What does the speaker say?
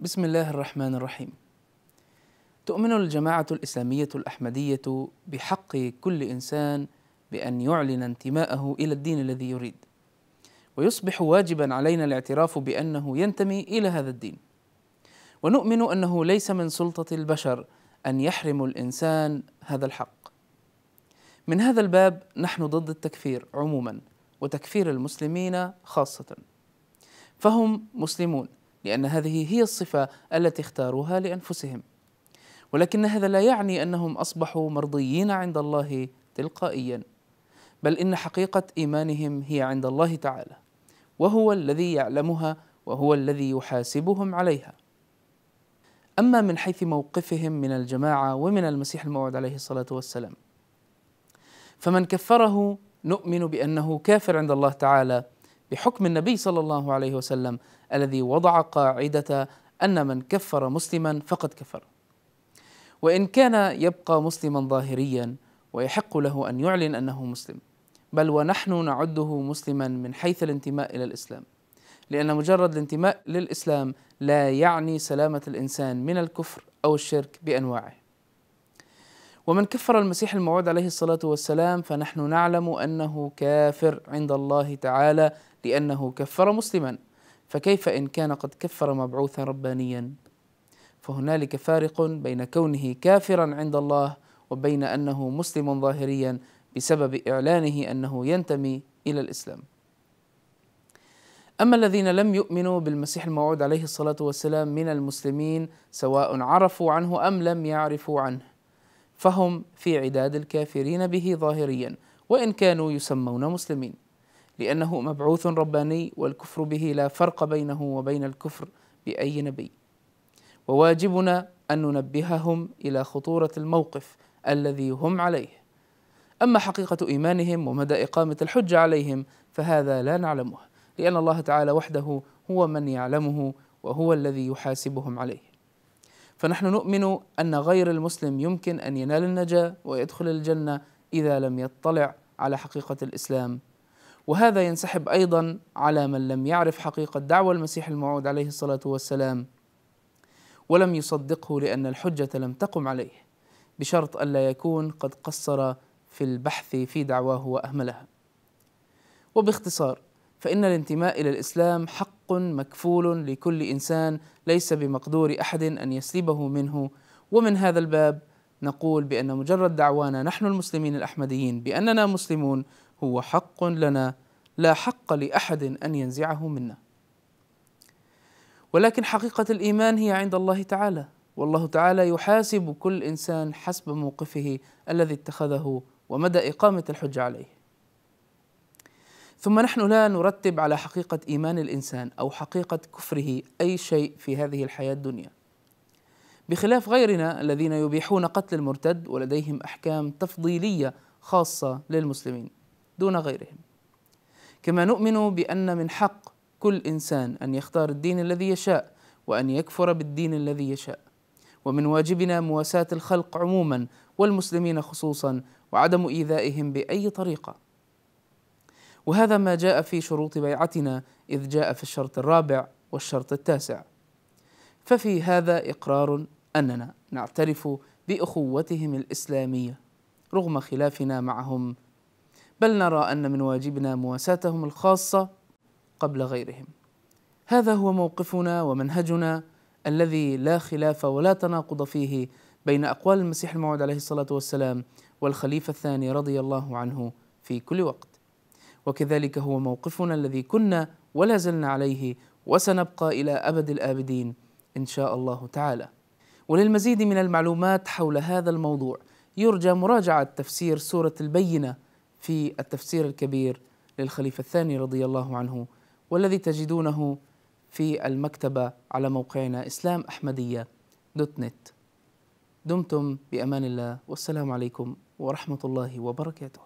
بسم الله الرحمن الرحيم تؤمن الجماعه الاسلاميه الاحمديه بحق كل انسان بان يعلن انتماءه الى الدين الذي يريد ويصبح واجبا علينا الاعتراف بانه ينتمي الى هذا الدين ونؤمن انه ليس من سلطه البشر ان يحرم الانسان هذا الحق من هذا الباب نحن ضد التكفير عموما وتكفير المسلمين خاصه فهم مسلمون لأن هذه هي الصفة التي اختاروها لأنفسهم ولكن هذا لا يعني أنهم أصبحوا مرضيين عند الله تلقائيا بل إن حقيقة إيمانهم هي عند الله تعالى وهو الذي يعلمها وهو الذي يحاسبهم عليها أما من حيث موقفهم من الجماعة ومن المسيح الموعود عليه الصلاة والسلام فمن كفره نؤمن بأنه كافر عند الله تعالى بحكم النبي صلى الله عليه وسلم الذي وضع قاعده ان من كفر مسلما فقد كفر وان كان يبقى مسلما ظاهريا ويحق له ان يعلن انه مسلم بل ونحن نعده مسلما من حيث الانتماء الى الاسلام لان مجرد الانتماء للاسلام لا يعني سلامه الانسان من الكفر او الشرك بانواعه ومن كفر المسيح الموعود عليه الصلاة والسلام فنحن نعلم أنه كافر عند الله تعالى لأنه كفر مسلما فكيف إن كان قد كفر مبعوثا ربانيا فهنالك فارق بين كونه كافرا عند الله وبين أنه مسلم ظاهريا بسبب إعلانه أنه ينتمي إلى الإسلام أما الذين لم يؤمنوا بالمسيح الموعود عليه الصلاة والسلام من المسلمين سواء عرفوا عنه أم لم يعرفوا عنه فهم في عداد الكافرين به ظاهريا وان كانوا يسمون مسلمين لانه مبعوث رباني والكفر به لا فرق بينه وبين الكفر باي نبي وواجبنا ان ننبههم الى خطوره الموقف الذي هم عليه اما حقيقه ايمانهم ومدى اقامه الحجه عليهم فهذا لا نعلمه لان الله تعالى وحده هو من يعلمه وهو الذي يحاسبهم عليه فنحن نؤمن أن غير المسلم يمكن أن ينال النجاة ويدخل الجنة إذا لم يطلع على حقيقة الإسلام وهذا ينسحب أيضا على من لم يعرف حقيقة دعوة المسيح الموعود عليه الصلاة والسلام ولم يصدقه لأن الحجة لم تقم عليه بشرط ألا يكون قد قصر في البحث في دعواه وأهملها وباختصار فإن الانتماء إلى الإسلام حق حق مكفول لكل انسان ليس بمقدور احد ان يسلبه منه ومن هذا الباب نقول بان مجرد دعوانا نحن المسلمين الاحمديين باننا مسلمون هو حق لنا لا حق لاحد ان ينزعه منا ولكن حقيقه الايمان هي عند الله تعالى والله تعالى يحاسب كل انسان حسب موقفه الذي اتخذه ومدى اقامه الحجه عليه ثم نحن لا نرتب على حقيقة إيمان الإنسان أو حقيقة كفره أي شيء في هذه الحياة الدنيا بخلاف غيرنا الذين يبيحون قتل المرتد ولديهم أحكام تفضيلية خاصة للمسلمين دون غيرهم كما نؤمن بأن من حق كل إنسان أن يختار الدين الذي يشاء وأن يكفر بالدين الذي يشاء ومن واجبنا مواساة الخلق عموما والمسلمين خصوصا وعدم إيذائهم بأي طريقة وهذا ما جاء في شروط بيعتنا إذ جاء في الشرط الرابع والشرط التاسع ففي هذا إقرار أننا نعترف بأخوتهم الإسلامية رغم خلافنا معهم بل نرى أن من واجبنا مواساتهم الخاصة قبل غيرهم هذا هو موقفنا ومنهجنا الذي لا خلاف ولا تناقض فيه بين أقوال المسيح الموعود عليه الصلاة والسلام والخليفة الثاني رضي الله عنه في كل وقت وكذلك هو موقفنا الذي كنا ولا زلنا عليه وسنبقى الى ابد الابدين ان شاء الله تعالى. وللمزيد من المعلومات حول هذا الموضوع يرجى مراجعه تفسير سوره البينه في التفسير الكبير للخليفه الثاني رضي الله عنه والذي تجدونه في المكتبه على موقعنا اسلام احمديه دوت نت. دمتم بامان الله والسلام عليكم ورحمه الله وبركاته.